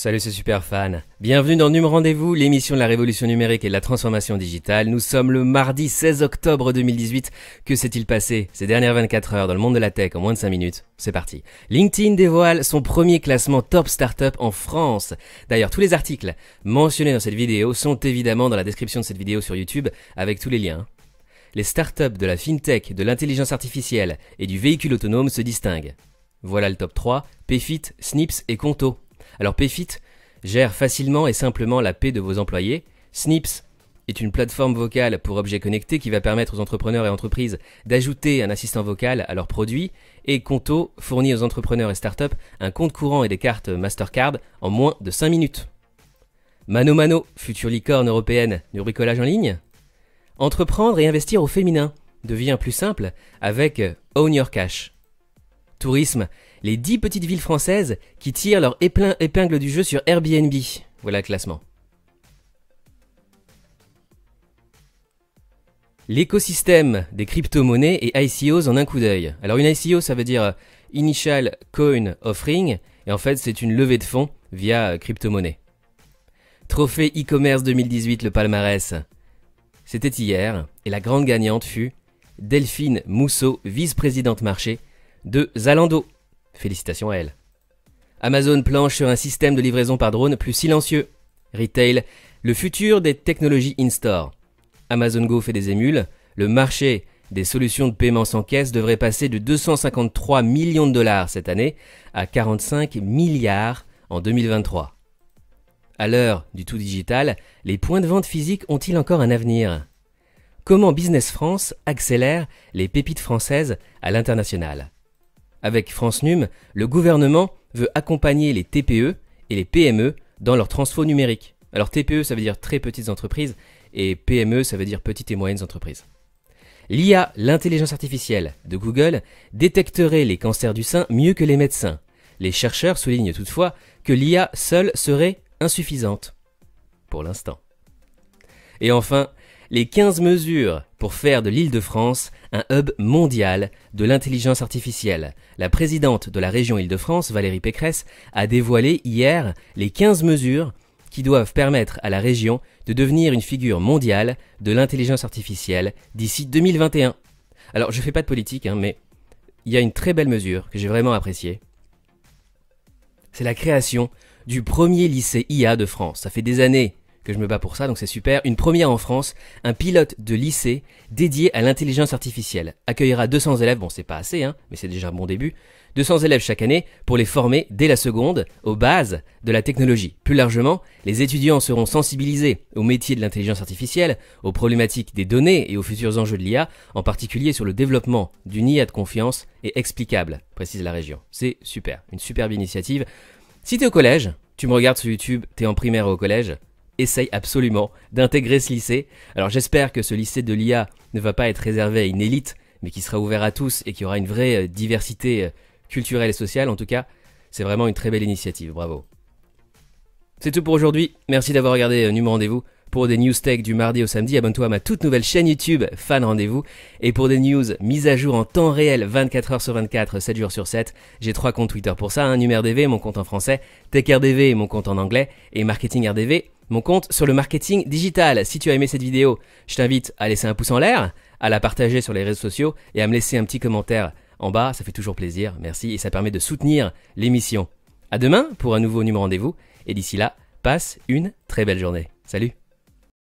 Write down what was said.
Salut c'est super fan. Bienvenue dans Num Rendez-vous, l'émission de la révolution numérique et de la transformation digitale. Nous sommes le mardi 16 octobre 2018. Que s'est-il passé ces dernières 24 heures dans le monde de la tech en moins de 5 minutes C'est parti. LinkedIn dévoile son premier classement top startup en France. D'ailleurs, tous les articles mentionnés dans cette vidéo sont évidemment dans la description de cette vidéo sur YouTube avec tous les liens. Les startups de la fintech, de l'intelligence artificielle et du véhicule autonome se distinguent. Voilà le top 3, PFIT, Snips et Conto. Alors PayFit gère facilement et simplement la paix de vos employés. Snips est une plateforme vocale pour objets connectés qui va permettre aux entrepreneurs et entreprises d'ajouter un assistant vocal à leurs produits et Conto fournit aux entrepreneurs et startups un compte courant et des cartes Mastercard en moins de 5 minutes. Mano Mano, future licorne européenne du bricolage en ligne Entreprendre et investir au féminin devient plus simple avec Own Your Cash tourisme, les 10 petites villes françaises qui tirent leur épingle du jeu sur Airbnb. Voilà le classement. L'écosystème des crypto-monnaies et ICOs en un coup d'œil. Alors une ICO, ça veut dire euh, Initial Coin Offering, et en fait c'est une levée de fonds via euh, crypto-monnaie. Trophée e-commerce 2018, le palmarès. C'était hier, et la grande gagnante fut Delphine Mousseau, vice-présidente marché, de Zalando. Félicitations à elle. Amazon planche sur un système de livraison par drone plus silencieux. Retail, le futur des technologies in-store. Amazon Go fait des émules. Le marché des solutions de paiement sans caisse devrait passer de 253 millions de dollars cette année à 45 milliards en 2023. À l'heure du tout digital, les points de vente physiques ont-ils encore un avenir Comment Business France accélère les pépites françaises à l'international avec France Num, le gouvernement veut accompagner les TPE et les PME dans leur transfo numérique. Alors TPE, ça veut dire très petites entreprises, et PME, ça veut dire petites et moyennes entreprises. L'IA, l'intelligence artificielle de Google, détecterait les cancers du sein mieux que les médecins. Les chercheurs soulignent toutefois que l'IA seule serait insuffisante. Pour l'instant. Et enfin, les 15 mesures pour faire de l'Île-de-France un hub mondial de l'intelligence artificielle. La présidente de la région Île-de-France, Valérie Pécresse, a dévoilé hier les 15 mesures qui doivent permettre à la région de devenir une figure mondiale de l'intelligence artificielle d'ici 2021. Alors je fais pas de politique, hein, mais il y a une très belle mesure que j'ai vraiment appréciée. C'est la création du premier lycée IA de France. Ça fait des années que je me bats pour ça, donc c'est super. Une première en France, un pilote de lycée dédié à l'intelligence artificielle accueillera 200 élèves, bon c'est pas assez, hein, mais c'est déjà un bon début, 200 élèves chaque année pour les former dès la seconde aux bases de la technologie. Plus largement, les étudiants seront sensibilisés aux métiers de l'intelligence artificielle, aux problématiques des données et aux futurs enjeux de l'IA, en particulier sur le développement d'une IA de confiance et explicable, précise la région. C'est super, une superbe initiative. Si t'es au collège, tu me regardes sur YouTube, t'es en primaire au collège, essaye absolument d'intégrer ce lycée. Alors j'espère que ce lycée de l'IA ne va pas être réservé à une élite, mais qui sera ouvert à tous et qui aura une vraie euh, diversité euh, culturelle et sociale. En tout cas, c'est vraiment une très belle initiative, bravo. C'est tout pour aujourd'hui, merci d'avoir regardé euh, Numéro Rendez-vous. Pour des news tech du mardi au samedi, abonne-toi à ma toute nouvelle chaîne YouTube Fan Rendez-vous. Et pour des news mises à jour en temps réel 24h sur 24, 7 jours sur 7, j'ai trois comptes Twitter pour ça, un Numéro mon compte en français, TechRDV, mon compte en anglais, et MarketingRDV, mon compte sur le marketing digital. Si tu as aimé cette vidéo, je t'invite à laisser un pouce en l'air, à la partager sur les réseaux sociaux et à me laisser un petit commentaire en bas, ça fait toujours plaisir, merci, et ça permet de soutenir l'émission. À demain pour un nouveau numéro rendez-vous, et d'ici là, passe une très belle journée. Salut